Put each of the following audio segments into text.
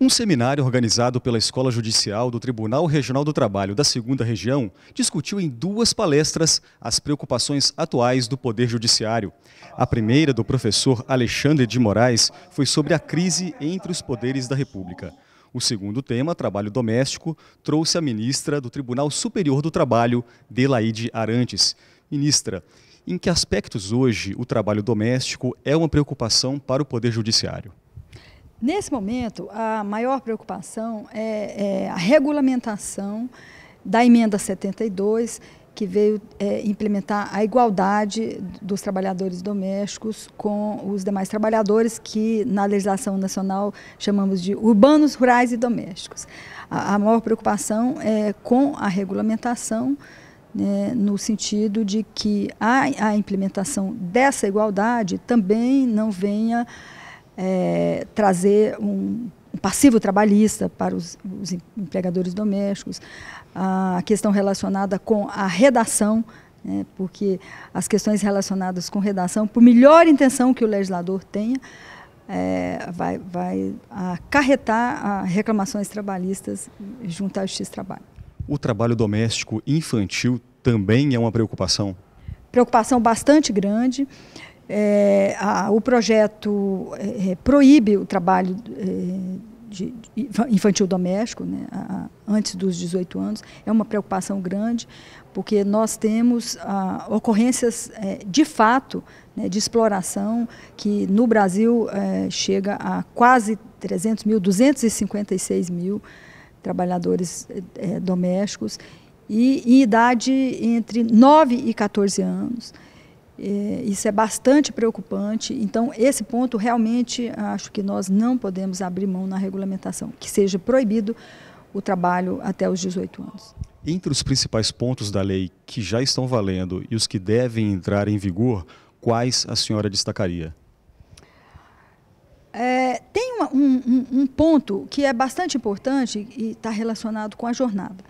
Um seminário organizado pela Escola Judicial do Tribunal Regional do Trabalho da Segunda Região discutiu em duas palestras as preocupações atuais do Poder Judiciário. A primeira, do professor Alexandre de Moraes, foi sobre a crise entre os poderes da República. O segundo tema, trabalho doméstico, trouxe a ministra do Tribunal Superior do Trabalho, Delaide Arantes. Ministra, em que aspectos hoje o trabalho doméstico é uma preocupação para o Poder Judiciário? Nesse momento, a maior preocupação é, é a regulamentação da emenda 72, que veio é, implementar a igualdade dos trabalhadores domésticos com os demais trabalhadores que na legislação nacional chamamos de urbanos, rurais e domésticos. A, a maior preocupação é com a regulamentação né, no sentido de que a, a implementação dessa igualdade também não venha é, trazer um, um passivo trabalhista para os, os empregadores domésticos, a questão relacionada com a redação, né, porque as questões relacionadas com redação, por melhor intenção que o legislador tenha, é, vai, vai acarretar reclamações trabalhistas junto à Justiça do Trabalho. O trabalho doméstico infantil também é uma preocupação? Preocupação bastante grande é, a, o projeto é, é proíbe o trabalho é, de, de infantil doméstico né, a, antes dos 18 anos. É uma preocupação grande, porque nós temos a, ah, ocorrências é, de fato né, de exploração que no Brasil chega a quase 300 mil, 256 mil trabalhadores domésticos e em idade entre 9 e 14 anos. É, isso é bastante preocupante. Então, esse ponto realmente acho que nós não podemos abrir mão na regulamentação, que seja proibido o trabalho até os 18 anos. Entre os principais pontos da lei que já estão valendo e os que devem entrar em vigor, quais a senhora destacaria? É, tem uma, um, um ponto que é bastante importante e está relacionado com a jornada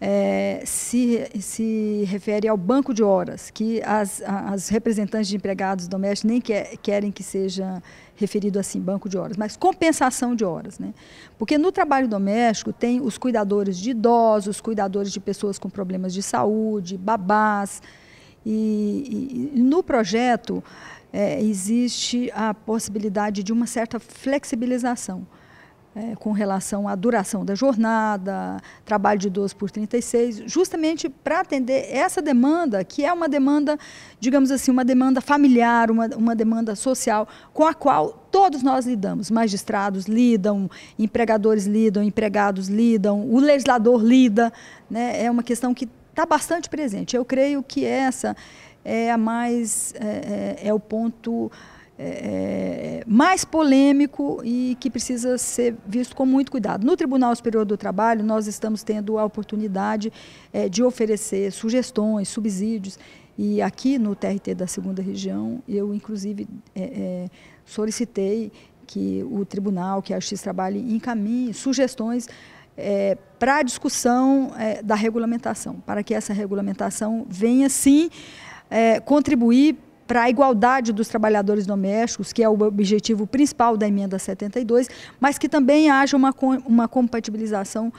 é, se, se refere ao banco de horas, que as, as representantes de empregados domésticos nem quer, querem que seja referido assim, banco de horas, mas compensação de horas. Né? Porque no trabalho doméstico tem os cuidadores de idosos, cuidadores de pessoas com problemas de saúde, babás. E, e no projeto é, existe a possibilidade de uma certa flexibilização é, com relação à duração da jornada, trabalho de 12 por 36, justamente para atender essa demanda, que é uma demanda, digamos assim, uma demanda familiar, uma, uma demanda social, com a qual todos nós lidamos. Magistrados lidam, empregadores lidam, empregados lidam, o legislador lida. Né? É uma questão que está bastante presente. Eu creio que essa é a mais é, é, é o ponto é, é, mais polêmico e que precisa ser visto com muito cuidado. No Tribunal Superior do Trabalho, nós estamos tendo a oportunidade é, de oferecer sugestões, subsídios, e aqui no TRT da Segunda Região, eu inclusive é, é, solicitei que o Tribunal, que a Justiça Trabalhe, encaminhe sugestões é, para a discussão é, da regulamentação, para que essa regulamentação venha sim é, contribuir para a igualdade dos trabalhadores domésticos, que é o objetivo principal da emenda 72, mas que também haja uma, uma compatibilização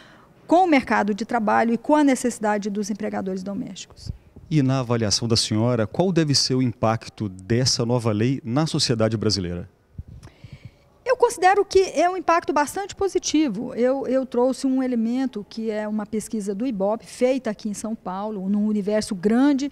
com o mercado de trabalho e com a necessidade dos empregadores domésticos. E na avaliação da senhora, qual deve ser o impacto dessa nova lei na sociedade brasileira? Eu considero que é um impacto bastante positivo. Eu, eu trouxe um elemento que é uma pesquisa do IBOP, feita aqui em São Paulo, num universo grande,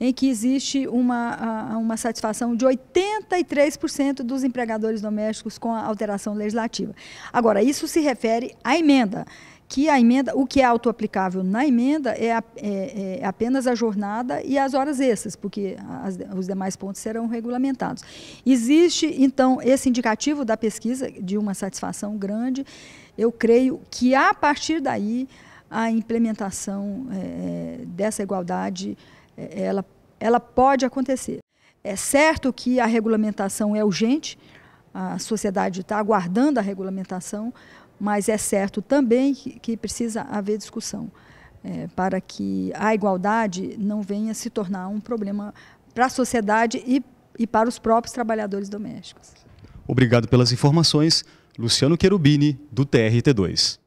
em que existe uma, uma satisfação de 83% dos empregadores domésticos com a alteração legislativa. Agora, isso se refere à emenda que a emenda, o que é autoaplicável na emenda é, a, é, é, apenas a jornada e as horas extras, porque as, os demais pontos serão regulamentados. Existe, então, esse indicativo da pesquisa de uma satisfação grande. Eu creio que, a partir daí, a implementação é, é dessa igualdade é, ela, ela pode acontecer. É certo que a regulamentação é urgente, a sociedade está aguardando a regulamentação, mas é certo também que, precisa haver discussão é, para que a igualdade não venha se tornar um problema para a sociedade e, e para os próprios trabalhadores domésticos. Obrigado pelas informações. Luciano Querubini, do TRT2.